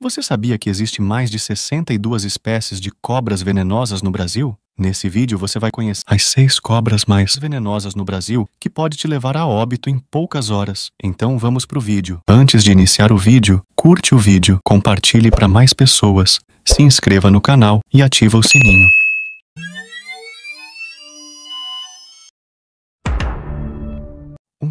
Você sabia que existe mais de 62 espécies de cobras venenosas no Brasil? Nesse vídeo você vai conhecer as seis cobras mais venenosas no Brasil que pode te levar a óbito em poucas horas. Então vamos pro vídeo. Antes de iniciar o vídeo, curte o vídeo, compartilhe para mais pessoas, se inscreva no canal e ativa o sininho.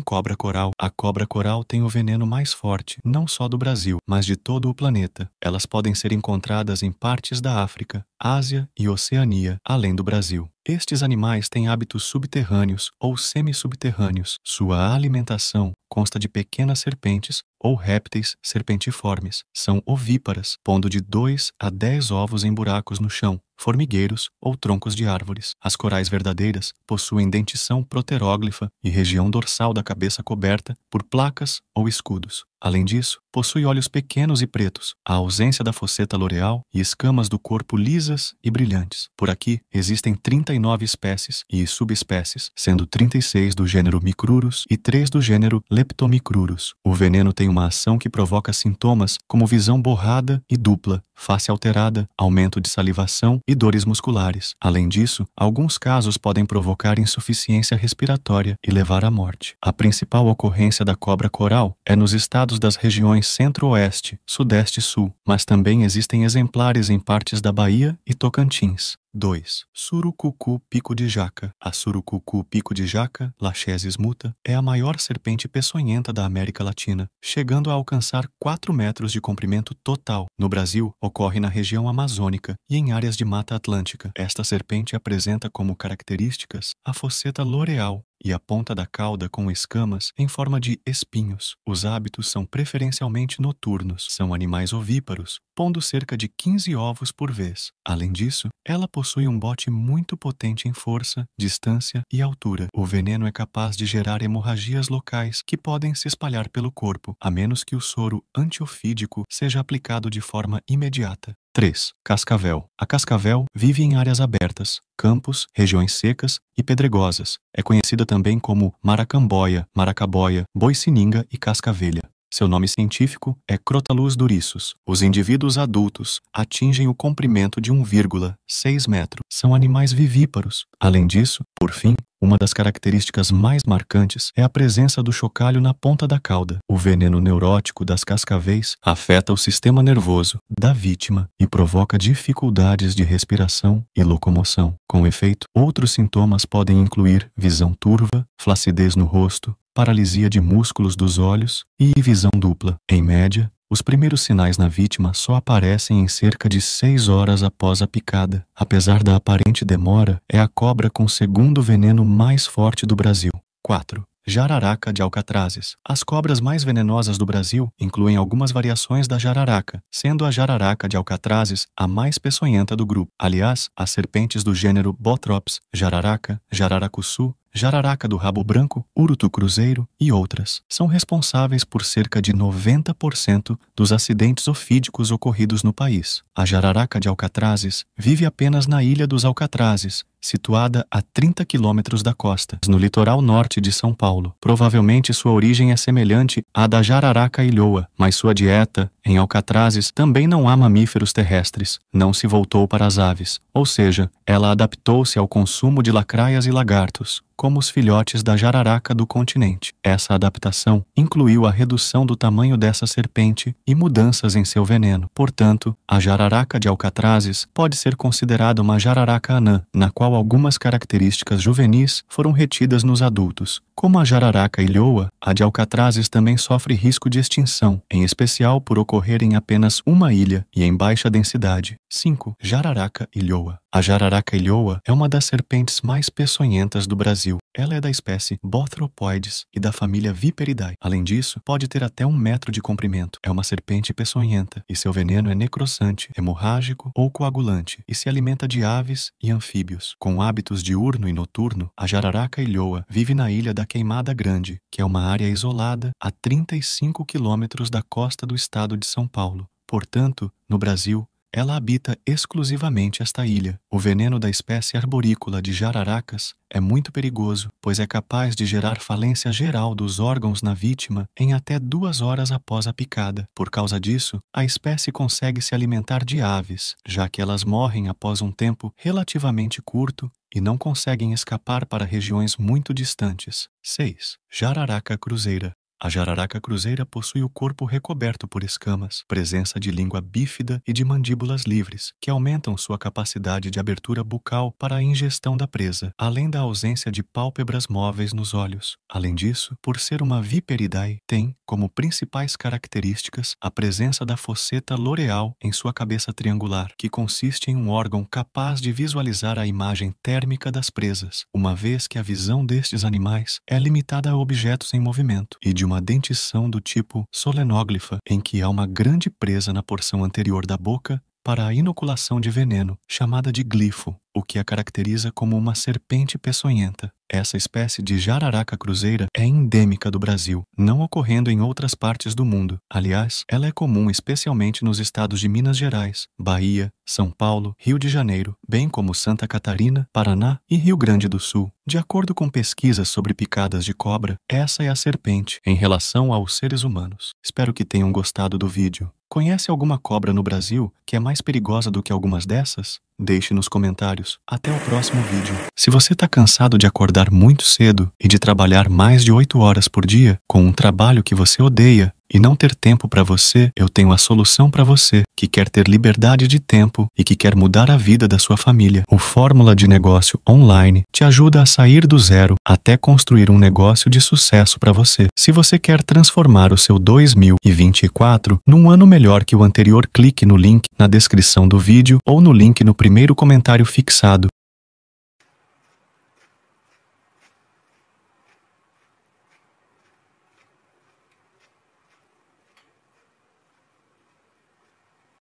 cobra coral. A cobra coral tem o veneno mais forte, não só do Brasil, mas de todo o planeta. Elas podem ser encontradas em partes da África, Ásia e Oceania, além do Brasil. Estes animais têm hábitos subterrâneos ou semissubterrâneos. Sua alimentação consta de pequenas serpentes ou répteis serpentiformes. São ovíparas, pondo de 2 a 10 ovos em buracos no chão, formigueiros ou troncos de árvores. As corais verdadeiras possuem dentição proteróglifa e região dorsal da cabeça coberta por placas ou escudos. Além disso, possui olhos pequenos e pretos, a ausência da foceta loreal e escamas do corpo lisas e brilhantes. Por aqui existem 39 espécies e subespécies, sendo 36 do gênero Micrurus e 3 do gênero Leptomicrurus. O veneno tem uma ação que provoca sintomas como visão borrada e dupla, face alterada, aumento de salivação e dores musculares. Além disso, alguns casos podem provocar insuficiência respiratória e levar à morte. A principal ocorrência da cobra coral é nos estados das regiões Centro-Oeste, Sudeste e Sul, mas também existem exemplares em partes da Bahia e Tocantins. 2. Surucucu pico de jaca. A surucucu pico de jaca, Lachesis muta, é a maior serpente peçonhenta da América Latina, chegando a alcançar 4 metros de comprimento total. No Brasil, ocorre na região amazônica e em áreas de mata atlântica. Esta serpente apresenta como características a foceta loreal, e a ponta da cauda com escamas em forma de espinhos. Os hábitos são preferencialmente noturnos. São animais ovíparos, pondo cerca de 15 ovos por vez. Além disso, ela possui possui um bote muito potente em força, distância e altura. O veneno é capaz de gerar hemorragias locais que podem se espalhar pelo corpo, a menos que o soro antiofídico seja aplicado de forma imediata. 3. Cascavel. A cascavel vive em áreas abertas, campos, regiões secas e pedregosas. É conhecida também como maracamboia, maracaboia, boicininga e cascavelha. Seu nome científico é Crotalus durissus. Os indivíduos adultos atingem o comprimento de 1,6 metro. São animais vivíparos. Além disso, por fim, uma das características mais marcantes é a presença do chocalho na ponta da cauda. O veneno neurótico das cascavéis afeta o sistema nervoso da vítima e provoca dificuldades de respiração e locomoção. Com efeito, outros sintomas podem incluir visão turva, flacidez no rosto, paralisia de músculos dos olhos e visão dupla. Em média, os primeiros sinais na vítima só aparecem em cerca de seis horas após a picada. Apesar da aparente demora, é a cobra com segundo veneno mais forte do Brasil. 4. Jararaca de Alcatrazes. As cobras mais venenosas do Brasil incluem algumas variações da jararaca, sendo a jararaca de Alcatrazes a mais peçonhenta do grupo. Aliás, as serpentes do gênero Botrops, jararaca, jararacuçu, jararaca do rabo branco, urutu cruzeiro e outras, são responsáveis por cerca de 90% dos acidentes ofídicos ocorridos no país. A jararaca de Alcatrazes vive apenas na Ilha dos Alcatrazes, situada a 30 quilômetros da costa, no litoral norte de São Paulo. Provavelmente sua origem é semelhante à da jararaca ilhoa, mas sua dieta em Alcatrazes também não há mamíferos terrestres, não se voltou para as aves, ou seja, ela adaptou-se ao consumo de lacraias e lagartos, como os filhotes da jararaca do continente. Essa adaptação incluiu a redução do tamanho dessa serpente e mudanças em seu veneno. Portanto, a jararaca de Alcatrazes pode ser considerada uma jararaca anã, na qual algumas características juvenis foram retidas nos adultos. Como a jararaca ilhoa, a de Alcatrazes também sofre risco de extinção, em especial por ocorrência ocorrer em apenas uma ilha e em baixa densidade. 5. Jararaca ilhoa. A jararaca ilhoa é uma das serpentes mais peçonhentas do Brasil. Ela é da espécie Bothropoides e da família Viperidae. Além disso, pode ter até um metro de comprimento. É uma serpente peçonhenta e seu veneno é necrosante, hemorrágico ou coagulante e se alimenta de aves e anfíbios. Com hábitos diurno e noturno, a jararaca ilhoa vive na ilha da Queimada Grande, que é uma área isolada a 35 quilômetros da costa do estado de São Paulo. Portanto, no Brasil, ela habita exclusivamente esta ilha. O veneno da espécie arborícola de jararacas é muito perigoso, pois é capaz de gerar falência geral dos órgãos na vítima em até duas horas após a picada. Por causa disso, a espécie consegue se alimentar de aves, já que elas morrem após um tempo relativamente curto e não conseguem escapar para regiões muito distantes. 6. Jararaca cruzeira a jararaca cruzeira possui o corpo recoberto por escamas, presença de língua bífida e de mandíbulas livres, que aumentam sua capacidade de abertura bucal para a ingestão da presa, além da ausência de pálpebras móveis nos olhos. Além disso, por ser uma viperidae, tem, como principais características, a presença da fosseta loreal em sua cabeça triangular, que consiste em um órgão capaz de visualizar a imagem térmica das presas, uma vez que a visão destes animais é limitada a objetos em movimento e de uma dentição do tipo solenóglifa, em que há uma grande presa na porção anterior da boca para a inoculação de veneno, chamada de glifo, o que a caracteriza como uma serpente peçonhenta. Essa espécie de jararaca cruzeira é endêmica do Brasil, não ocorrendo em outras partes do mundo. Aliás, ela é comum especialmente nos estados de Minas Gerais, Bahia, São Paulo, Rio de Janeiro, bem como Santa Catarina, Paraná e Rio Grande do Sul. De acordo com pesquisas sobre picadas de cobra, essa é a serpente em relação aos seres humanos. Espero que tenham gostado do vídeo. Conhece alguma cobra no Brasil que é mais perigosa do que algumas dessas? Deixe nos comentários. Até o próximo vídeo. Se você está cansado de acordar muito cedo e de trabalhar mais de 8 horas por dia com um trabalho que você odeia e não ter tempo para você, eu tenho a solução para você que quer ter liberdade de tempo e que quer mudar a vida da sua família. O Fórmula de Negócio Online te ajuda a sair do zero até construir um negócio de sucesso para você. Se você quer transformar o seu 2024 num ano melhor que o anterior, clique no link na descrição do vídeo ou no link no primeiro comentário fixado